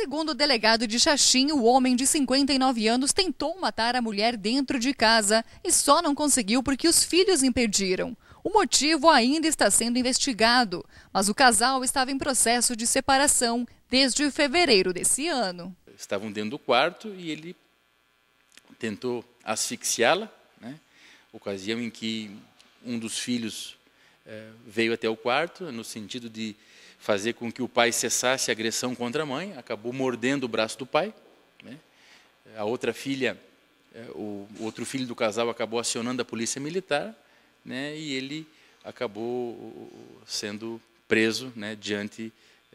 Segundo o delegado de Xaxim, o homem de 59 anos tentou matar a mulher dentro de casa e só não conseguiu porque os filhos impediram. O motivo ainda está sendo investigado, mas o casal estava em processo de separação desde fevereiro desse ano. Estavam dentro do quarto e ele tentou asfixiá-la, né? ocasião em que um dos filhos é, veio até o quarto, no sentido de fazer com que o pai cessasse a agressão contra a mãe, acabou mordendo o braço do pai. Né? A outra filha, é, o outro filho do casal, acabou acionando a polícia militar, né? e ele acabou sendo preso né? diante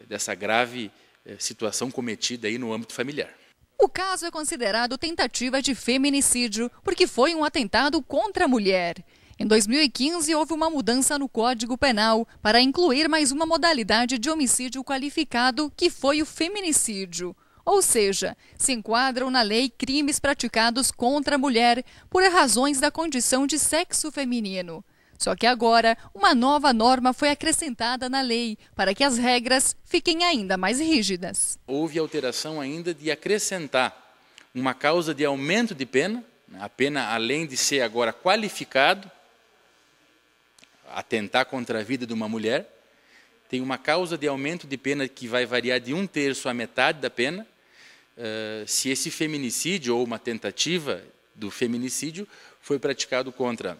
dessa grave é, situação cometida aí no âmbito familiar. O caso é considerado tentativa de feminicídio, porque foi um atentado contra a mulher. Em 2015, houve uma mudança no Código Penal para incluir mais uma modalidade de homicídio qualificado, que foi o feminicídio. Ou seja, se enquadram na lei crimes praticados contra a mulher por razões da condição de sexo feminino. Só que agora, uma nova norma foi acrescentada na lei para que as regras fiquem ainda mais rígidas. Houve alteração ainda de acrescentar uma causa de aumento de pena, né? a pena além de ser agora qualificado, atentar contra a vida de uma mulher, tem uma causa de aumento de pena que vai variar de um terço à metade da pena, uh, se esse feminicídio ou uma tentativa do feminicídio foi praticado contra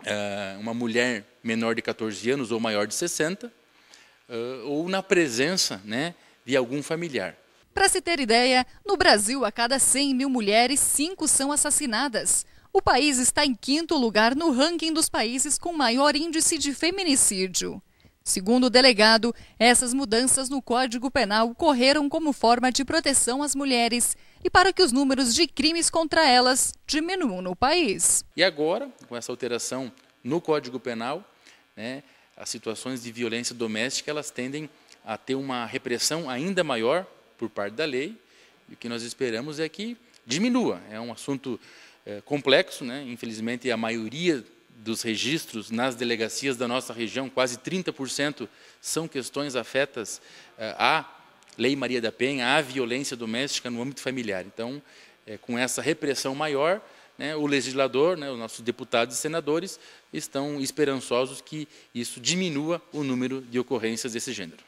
uh, uma mulher menor de 14 anos ou maior de 60, uh, eh, ou na presença né, de algum familiar. Para se ter ideia, no Brasil, a cada 100 mil mulheres, 5 são assassinadas. O país está em quinto lugar no ranking dos países com maior índice de feminicídio. Segundo o delegado, essas mudanças no Código Penal ocorreram como forma de proteção às mulheres e para que os números de crimes contra elas diminuam no país. E agora, com essa alteração no Código Penal, né, as situações de violência doméstica elas tendem a ter uma repressão ainda maior por parte da lei. E o que nós esperamos é que diminua. É um assunto é, complexo, né? infelizmente a maioria dos registros nas delegacias da nossa região, quase 30% são questões afetas é, à Lei Maria da Penha, à violência doméstica no âmbito familiar. Então, é, com essa repressão maior, né, o legislador, né, os nossos deputados e senadores estão esperançosos que isso diminua o número de ocorrências desse gênero.